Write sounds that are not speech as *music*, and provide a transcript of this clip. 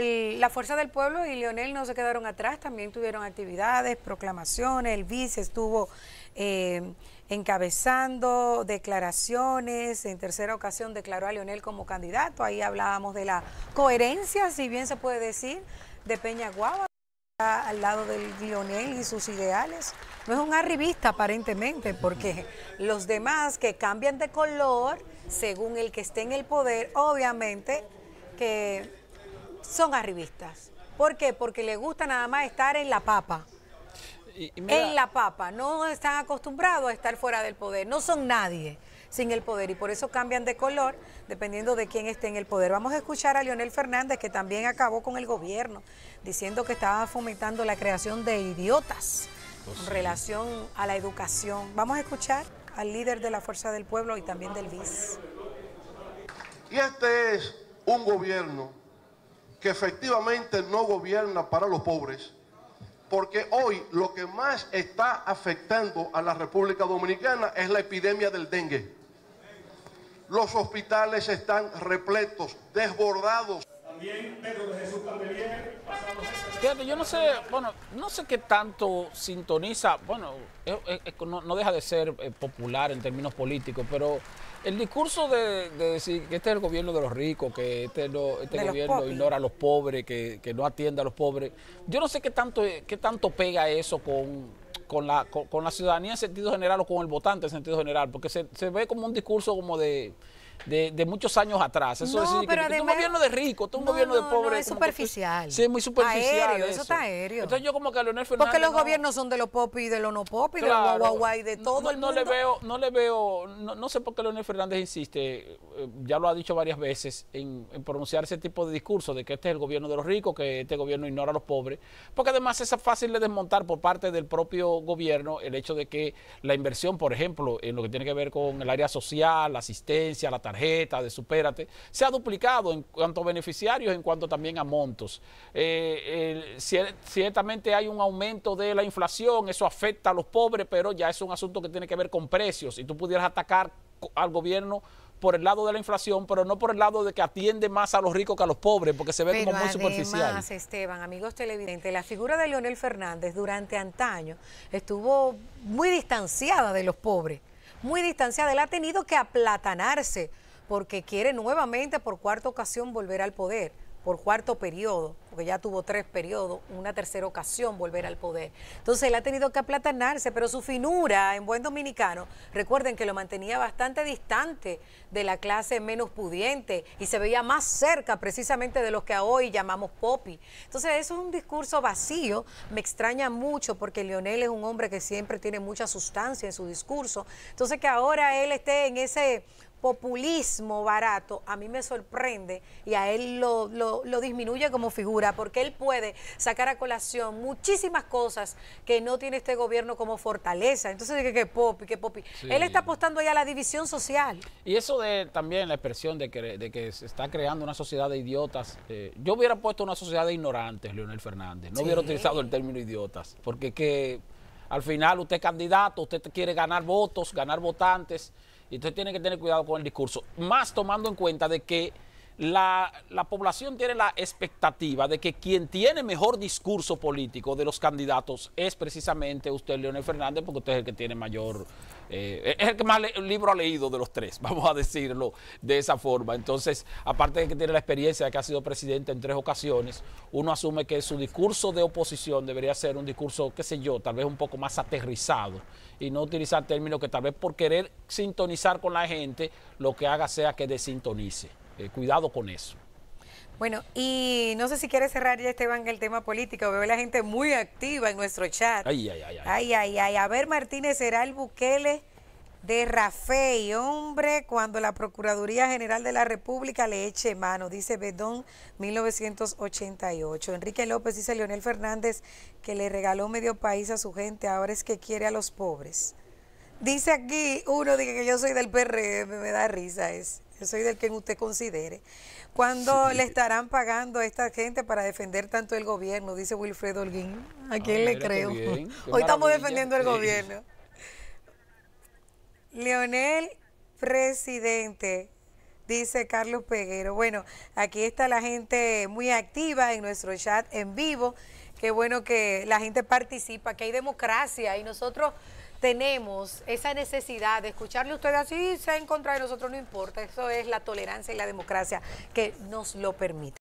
la Fuerza del Pueblo y Leonel no se quedaron atrás, también tuvieron actividades, proclamaciones, el vice estuvo eh, encabezando declaraciones, en tercera ocasión declaró a Leonel como candidato, ahí hablábamos de la coherencia, si bien se puede decir, de Peña Guava al lado del Lionel y sus ideales. No es un arribista aparentemente, porque los demás que cambian de color según el que esté en el poder, obviamente que son arribistas. ¿Por qué? Porque les gusta nada más estar en la papa. en la papa. No están acostumbrados a estar fuera del poder. No son nadie sin el poder y por eso cambian de color dependiendo de quién esté en el poder. Vamos a escuchar a Leonel Fernández que también acabó con el gobierno diciendo que estaba fomentando la creación de idiotas oh, en relación a la educación. Vamos a escuchar al líder de la Fuerza del Pueblo y también del BIS. Y este es un gobierno que efectivamente no gobierna para los pobres, porque hoy lo que más está afectando a la República Dominicana es la epidemia del dengue. Los hospitales están repletos, desbordados yo no sé, bueno, no sé qué tanto sintoniza, bueno, no, deja de ser eh, popular en términos políticos, pero el discurso de, decir que este es el gobierno de los ricos, que este, este gobierno ignora a los pobres, que, no atiende a los pobres, yo no sé qué tanto, qué tanto pega eso con, con la, con, la ciudadanía en sentido general o con el votante en sentido general, porque se, se ve como un discurso como de, muchos años atrás. Eso es un gobierno de ricos, todo un gobierno de pobre. es superficial. muy superficial. eso. está aéreo. Entonces yo como que a Leonel Fernández. Porque los gobiernos son de los pop y de los no pop de los guaguaguay, de todo el mundo. No le veo, no le veo, no, sé por qué Leonel Fernández insiste, eh, ya lo ha dicho varias veces, en, en pronunciar ese tipo de discurso de que este es el gobierno de los ricos, que este gobierno ignora a los pobres. Porque además es fácil de desmontar por parte del propio gobierno el hecho de que la inversión, por ejemplo, en lo que tiene que ver con el área social, la asistencia, la tarjeta de Supérate, se ha duplicado en cuanto a beneficiarios, en cuanto también a montos. Eh, ciertamente hay un aumento de la inflación, eso afecta a los pobres, pero ya es un asunto que tiene que ver con precios y tú pudieras atacar al gobierno por el lado de la inflación, pero no por el lado de que atiende más a los ricos que a los pobres, porque se ve como muy superficial. además, Esteban, amigos televidentes, la figura de Leonel Fernández durante antaño estuvo muy distanciada de los pobres, muy distanciada. Él ha tenido que aplatanarse porque quiere nuevamente por cuarta ocasión volver al poder, por cuarto periodo porque ya tuvo tres periodos, una tercera ocasión volver al poder. Entonces él ha tenido que aplatanarse, pero su finura en buen dominicano, recuerden que lo mantenía bastante distante de la clase menos pudiente y se veía más cerca precisamente de los que hoy llamamos popi. Entonces eso es un discurso vacío, me extraña mucho porque Leonel es un hombre que siempre tiene mucha sustancia en su discurso, entonces que ahora él esté en ese populismo barato, a mí me sorprende y a él lo disminuye como figura porque él puede sacar a colación muchísimas cosas que no tiene este gobierno como fortaleza. Entonces dije que Popi, que Popi. Él está apostando ya a la división social. Y eso de también la expresión de que, se está creando una sociedad de idiotas. Eh, yo hubiera puesto una sociedad de ignorantes, Leonel Fernández. No hubiera utilizado el término idiotas, porque que al final usted es candidato, usted quiere ganar votos, ganar votantes, y usted tiene que tener cuidado con el discurso. Más tomando en cuenta de que la, población tiene la expectativa de que quien tiene mejor discurso político de los candidatos es precisamente usted, Leonel Fernández, porque usted es el que tiene mayor, eh, es el que más libro ha leído de los tres, *laughs* vamos a decirlo de esa forma. Entonces, aparte de que tiene la experiencia de que ha sido presidente en tres ocasiones, uno asume que su discurso de oposición debería ser un discurso, qué sé yo, tal vez un poco más aterrizado y no utilizar términos que tal vez por querer sintonizar con la gente, lo que haga sea que desintonice. Eh, cuidado con eso. Bueno, y no sé si quiere cerrar ya, Esteban, el tema político. Veo la gente muy activa en nuestro chat. Ay, ay, ay. Ay, A ver, Martínez, será el Bukele de Rafael, hombre, cuando la Procuraduría General de la República le eche mano, dice Bedón 1988. Enrique López dice Leonel Fernández que le regaló medio país a su gente, ahora es que quiere a los pobres. Dice aquí uno, dice que yo soy del PRM, me da risa es soy del que usted considere. ¿Cuándo le estarán pagando a esta gente para defender tanto el gobierno? Dice Wilfredo Holguín. ¿A ah, quién le creo? *laughs* Hoy estamos defendiendo el gobierno. Leonel, presidente, dice Carlos Peguero. Bueno, aquí está la gente muy activa en nuestro chat en vivo. Qué bueno que la gente participa, que hay democracia y nosotros tenemos esa necesidad de escucharle a ustedes así, sea en contra de nosotros, no importa. Eso es la tolerancia y la democracia que nos lo permite.